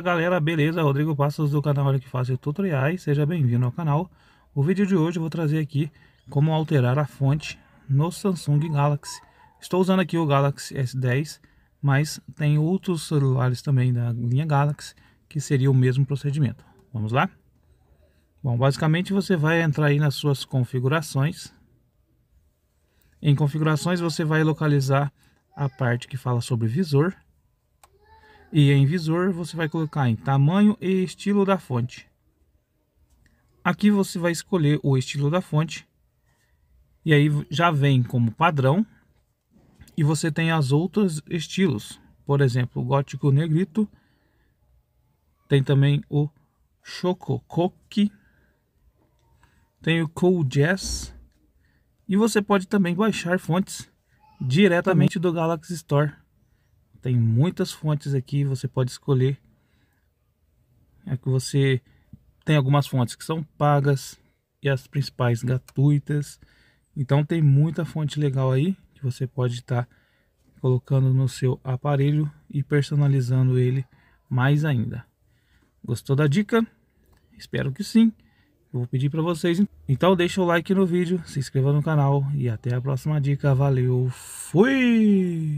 galera, beleza? Rodrigo Passos do canal Olha Que Fácil Tutoriais, seja bem-vindo ao canal. O vídeo de hoje eu vou trazer aqui como alterar a fonte no Samsung Galaxy. Estou usando aqui o Galaxy S10, mas tem outros celulares também da linha Galaxy que seria o mesmo procedimento. Vamos lá? Bom, basicamente você vai entrar aí nas suas configurações. Em configurações você vai localizar a parte que fala sobre visor. E em visor você vai colocar em tamanho e estilo da fonte. Aqui você vai escolher o estilo da fonte. E aí já vem como padrão. E você tem as outros estilos. Por exemplo, o gótico negrito. Tem também o chococoque. Tem o cool jazz. E você pode também baixar fontes diretamente do Galaxy Store. Tem muitas fontes aqui, você pode escolher. É que você tem algumas fontes que são pagas e as principais gratuitas. Então tem muita fonte legal aí que você pode estar tá colocando no seu aparelho e personalizando ele mais ainda. Gostou da dica? Espero que sim. vou pedir para vocês. Então. então deixa o like no vídeo, se inscreva no canal e até a próxima dica. Valeu, fui!